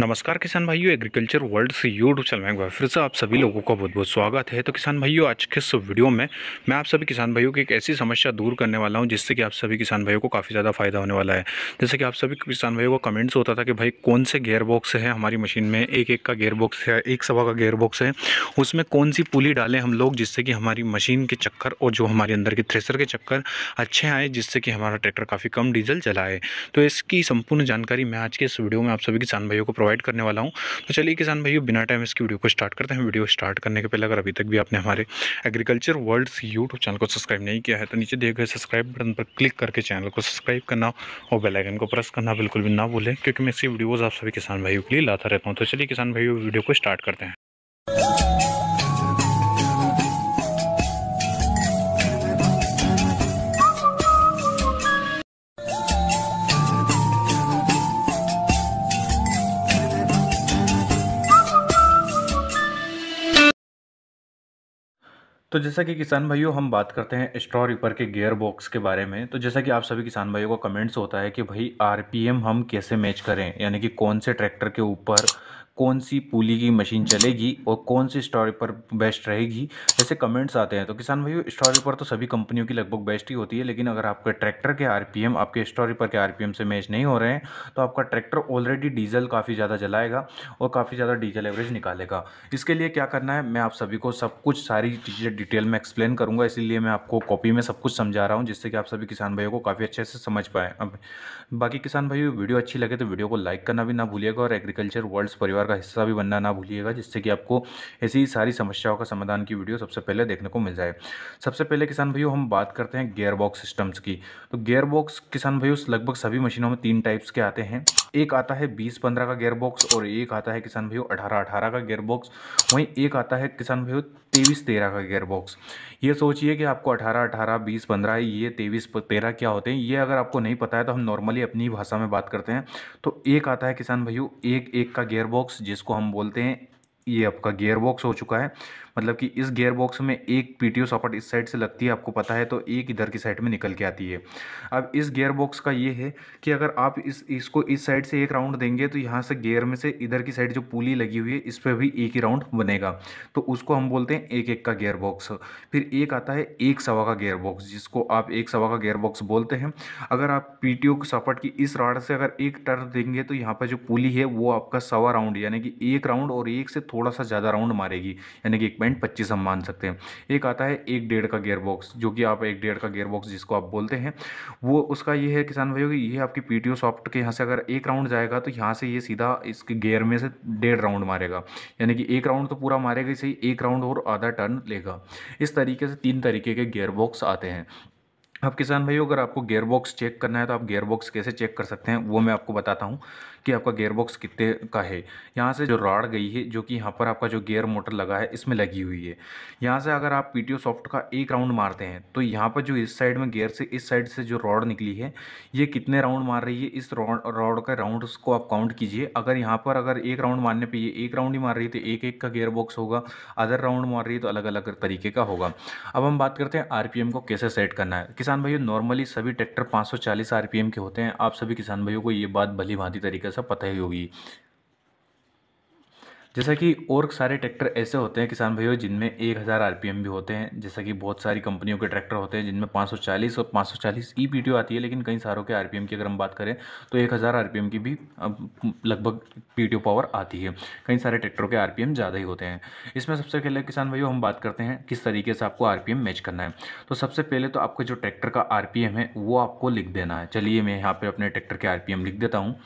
नमस्कार किसान भाइयों एग्रीकल्चर वर्ल्ड से यूट्यूब चैनल में एक बार फिर से आप सभी लोगों का बहुत बहुत स्वागत है तो किसान भाइयों आज के इस वीडियो में मैं आप सभी किसान भाइयों की एक ऐसी समस्या दूर करने वाला हूं जिससे कि आप सभी किसान भाइयों को काफ़ी ज़्यादा फायदा होने वाला है जैसे कि आप सभी किसान भाइयों का कमेंट्स होता था कि भाई कौन से गेयर बॉक्स है हमारी मशीन में एक एक का गेयर बॉक्स है एक सवा का गेयर बॉक्स है उसमें कौन सी पुली डालें हम लोग जिससे कि हमारी मशीन के चक्कर और जो हमारे अंदर के थ्रेसर के चक्कर अच्छे आए जिससे कि हमारा ट्रैक्टर काफ़ी कम डीजल चलाए तो इसकी संपूर्ण जानकारी मैं आज के इस वीडियो में आप सभी किसान भाइयों को प्रोवाइड करने वाला हूँ तो चलिए किसान भाई बिना टाइम इसकी वीडियो को स्टार्ट करते हैं वीडियो स्टार्ट करने के पहले अगर अभी तक भी आपने हमारे एग्रीकल्चर वर्ल्ड यूट्यूब चैनल को सब्सक्राइब नहीं किया है तो नीचे दिए गए सब्सक्राइब बटन पर क्लिक करके चैनल को सब्सक्राइब करना और बेलाइकन को प्रेस करना बिल्कुल भी ना भूलें क्योंकि मैं इसकी वीडियोज़ आप सभी किसान भाइयों के लिए लाता रहता हूँ तो चलिए किसान भाइयों वीडियो को स्टार्ट करते हैं तो जैसा कि किसान भाइयों हम बात करते हैं स्ट्रॉ रिपर के गियर बॉक्स के बारे में तो जैसा कि आप सभी किसान भाइयों का कमेंट्स होता है कि भाई आरपीएम हम कैसे मैच करें यानी कि कौन से ट्रैक्टर के ऊपर कौन सी पुली की मशीन चलेगी और कौन सी स्टोरी पर बेस्ट रहेगी जैसे कमेंट्स आते हैं तो किसान भाई स्टोरी पर तो सभी कंपनियों की लगभग बेस्ट ही होती है लेकिन अगर आपके ट्रैक्टर के आरपीएम आपके स्टोरी पर के आरपीएम से मैच नहीं हो रहे हैं तो आपका ट्रैक्टर ऑलरेडी डीजल काफ़ी ज़्यादा जलाएगा और काफ़ी ज़्यादा डीजल एवरेज निकालेगा इसके लिए क्या करना है मैं आप सभी को सब कुछ सारी चीज़ें डिटेल में एक्सप्लेन करूँगा इसीलिए मैं आपको कॉपी में सब कुछ समझा रहा हूँ जिससे कि आप सभी किसान भाइयों को काफ़ी अच्छे से समझ पाए अब बाकी किसान भाई वीडियो अच्छी लगे तो वीडियो को लाइक करना भी ना भूलिएगा और एग्रीकल्चर वर्ल्ड्स परिवार परिवार का हिस्सा भी बनना ना भूलिएगा जिससे कि आपको ऐसी सारी समस्याओं का समाधान की वीडियो सबसे पहले देखने को मिल जाए सबसे पहले किसान भाइयों हम बात करते हैं गेयरबॉक्स सिस्टम्स की तो गेयरबॉक्स किसान भाइयों लगभग सभी मशीनों में तीन टाइप्स के आते हैं एक आता है बीस पंद्रह का गेयरबॉक्स और एक आता है किसान भाइयों अठारह अठारह का गेयरबॉक्स वहीं एक आता है किसान भाइयों तेईस तेरह का गेयरबॉक्स ये सोचिए कि आपको अठारह अठारह बीस पंद्रह ये तेईस तेरह क्या होते हैं ये अगर आपको नहीं पता है तो हम नॉर्मली अपनी भाषा में बात करते हैं तो एक आता है किसान भाइयों एक एक का गेयरबॉक्स बॉक्स जिसको हम बोलते हैं ये आपका गेयर बॉक्स हो चुका है मतलब कि इस गेयर बॉक्स में एक पीटीओ सॉकेट इस साइड से लगती है आपको पता है तो एक इधर की साइड में निकल के आती है अब इस गेयर बॉक्स का ये है कि अगर आप इस इसको इस साइड से एक राउंड देंगे तो यहाँ से गेयर में से इधर की साइड जो पुली लगी हुई है इस पर भी एक ही राउंड बनेगा तो उसको हम बोलते हैं एक एक का गेयर बॉक्स फिर एक आता है एक सवा का गेयर बॉक्स जिसको आप एक सवा का गेयर बॉक्स बोलते हैं अगर आप पी टी सॉकेट की इस राड से अगर एक टर्न देंगे तो यहाँ पर जो पुली है वो आपका सवा राउंड यानी कि एक राउंड और एक से थोड़ा सा ज़्यादा राउंड मारेगी यानी कि एक पॉइंट पच्चीस हम मान सकते हैं एक आता है एक डेढ़ का गेयर बॉक्स जो कि आप एक डेढ़ का गेयर बॉक्स जिसको आप बोलते हैं वो उसका ये है किसान भाइयों की ये आपकी पी सॉफ्ट के यहाँ से अगर एक राउंड जाएगा तो यहाँ से ये सीधा इसके गेयर में से डेढ़ राउंड मारेगा यानी कि एक राउंड तो पूरा मारेगा इसे एक राउंड और आधा टर्न लेगा इस तरीके से तीन तरीके के गेयर बॉक्स आते हैं अब किसान भाइयों अगर आपको गेयर बॉक्स चेक करना है तो आप गेयर बॉक्स कैसे चेक कर सकते हैं वो मैं आपको बताता हूँ कि आपका गेयर बॉक्स कितने का है यहाँ से जो राड गई है जो कि यहाँ पर आपका जो गेयर मोटर लगा है इसमें लगी हुई है यहाँ से अगर आप पी सॉफ्ट का एक राउंड मारते हैं तो यहाँ पर जो इस साइड में गेयर से इस साइड से जो रॉड निकली है ये कितने राउंड मार रही है इस रॉड रॉड का राउंड को आप काउंट कीजिए अगर यहाँ पर अगर एक राउंड मारने पर ये एक राउंड ही मार रही है तो एक एक का गेयर बॉक्स होगा अदर राउंड मार रही है तो अलग अलग तरीके का होगा अब हम बात करते हैं आर को कैसे सेट करना है किसान भाइयों नॉर्मली सभी ट्रैक्टर पाँच सौ के होते हैं आप सभी किसान भाइयों को ये बात भली भांति तरीके सब पता ही होगी जैसा कि और सारे ट्रैक्टर ऐसे होते हैं किसान भाइयों जिनमें एक हज़ार भी होते हैं जैसा कि बहुत सारी कंपनियों के ट्रैक्टर होते हैं जिनमें 540 और 540 ई पी आती है लेकिन कई सारों के आरपीएम की अगर हम बात करें तो एक हज़ार आर की भी लगभग पी पावर आती है कई सारे ट्रैक्टरों के आर ज़्यादा ही होते हैं इसमें सबसे पहले किसान भाइयों हम बात करते हैं किस तरीके से आपको आर मैच करना है तो सबसे पहले तो आपके जो ट्रैक्टर का आर है वो आपको लिख देना है चलिए मैं यहाँ पर अपने ट्रैक्टर के आर लिख देता हूँ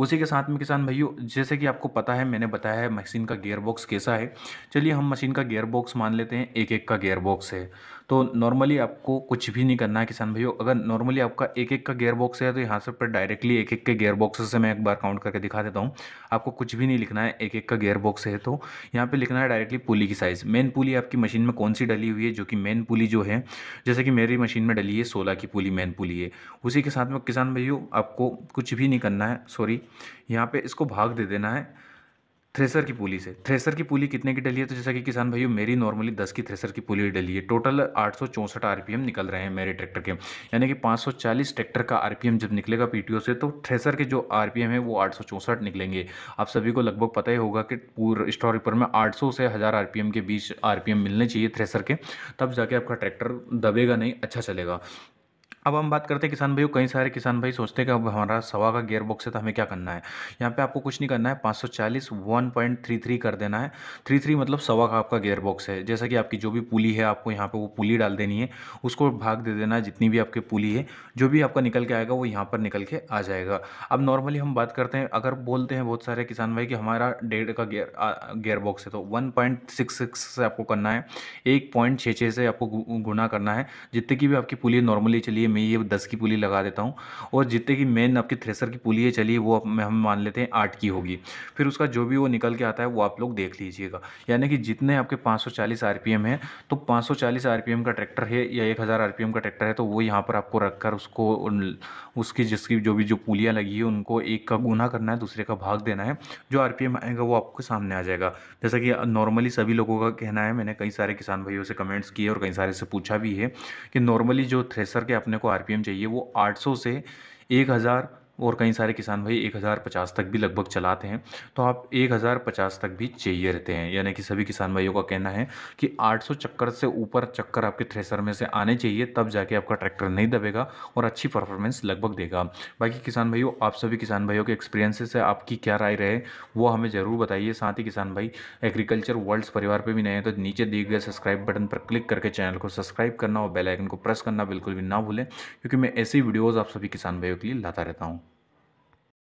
उसी के साथ में किसान भाइयों जैसे कि आपको पता है मैंने बताया है मशीन का गेयर बॉक्स कैसा है चलिए हम मशीन का गेयर बॉक्स मान लेते हैं एक एक का गेयर बॉक्स है तो नॉर्मली आपको कुछ भी नहीं करना है किसान भाइयों अगर नॉर्मली आपका एक एक का गेयर बॉक्स है तो यहाँ से पर डायरेक्टली एक एक के गेयर बॉक्स से मैं एक बार काउंट करके दिखा देता हूँ आपको कुछ भी नहीं लिखना है एक एक का गेयर बॉक्स है तो यहाँ पर लिखना है डायरेक्टली पुली की साइज़ मेन पुली आपकी मशीन में कौन सी डली हुई है जो कि मेन पुली जो है जैसे कि मेरी मशीन में डली है सोलह की पुली मेन पुली है उसी के साथ में किसान भाइयों आपको कुछ भी नहीं करना है सॉरी यहाँ पर इसको भाग दे देना है थ्रेसर की पुली से थ्रेसर की पुली कितने की डली है तो जैसा कि किसान भाइयों मेरी नॉर्मली दस की थ्रेसर की पुली डली है टोटल आठ सौ चौंसठ आरपीएम निकल रहे हैं मेरे ट्रैक्टर के यानी कि 540 ट्रैक्टर का आरपीएम जब निकलेगा पीटीओ से तो थ्रेसर के जो आरपीएम है वो आठ निकलेंगे आप सभी को लगभग पता ही होगा कि पूरा स्टॉर पर में आठ से हज़ार आर के बीच आर मिलने चाहिए थ्रेसर के तब जाके आपका ट्रैक्टर दबेगा नहीं अच्छा चलेगा अब हम बात करते हैं किसान भाइयों कई सारे किसान भाई सोचते हैं कि अब हमारा सवा का गेयर बॉक्स है तो हमें क्या करना है यहाँ पे आपको कुछ नहीं करना है 540 1.33 कर देना है 33 मतलब सवा का आपका गेयर बॉक्स है जैसा कि आपकी जो भी पुली है आपको यहाँ पे वो पुली डाल देनी है उसको भाग दे देना है जितनी भी आपकी पुली है जो भी आपका निकल के आएगा वो यहाँ पर निकल के आ जाएगा अब नॉर्मली हम बात करते हैं अगर बोलते हैं बहुत सारे किसान भाई कि हमारा डेढ़ का गेयर गेयर बॉक्स है तो वन से आपको करना है एक से आपको गुना करना है जितने की भी आपकी पुली नॉर्मली चलिए मैं ये दस की पुली लगा देता हूँ और जितने की मेन आपकी थ्रेसर की पुली है चलिए वो हम मान लेते हैं आठ की होगी फिर उसका जो भी वो निकल के आता है वो आप लोग देख लीजिएगा यानी कि जितने आपके पाँच सौ है तो पाँच सौ का ट्रैक्टर है या एक हज़ार का ट्रैक्टर है तो वो यहाँ पर आपको रखकर उसको उसकी जिसकी जो भी जो पुलियाँ लगी है उनको एक का गुना करना है दूसरे का भाग देना है जो आर आएगा वो आपको सामने आ जाएगा जैसा कि नॉर्मली सभी लोगों का कहना है मैंने कई सारे किसान भाइयों से कमेंट्स किए और कई सारे से पूछा भी है कि नॉर्मली जो थ्रेसर के अपने को आरपीएम चाहिए वो 800 से 1000 और कई सारे किसान भाई एक हज़ार पचास तक भी लगभग चलाते हैं तो आप एक हज़ार पचास तक भी चाहिए रहते हैं यानी कि सभी किसान भाइयों का कहना है कि आठ सौ चक्कर से ऊपर चक्कर आपके थ्रेसर में से आने चाहिए तब जाके आपका ट्रैक्टर नहीं दबेगा और अच्छी परफॉर्मेंस लगभग देगा बाकी किसान भाइयों आप सभी किसान भाइयों के एक्सपीरियंसेस से आपकी क्या राय रहे वो हमें ज़रूर बताइए साथ ही किसान भाई एग्रीकल्चर वर्ल्ड्स परिवार पर भी नए हैं तो नीचे दिए गए सब्सक्राइब बटन पर क्लिक करके चैनल को सब्सक्राइब करना और बेलाइकन को प्रेस करना बिल्कुल भी ना भूलें क्योंकि मैं ऐसी वीडियोज़ आप सभी किसान भाइयों के लिए लाता रहता हूँ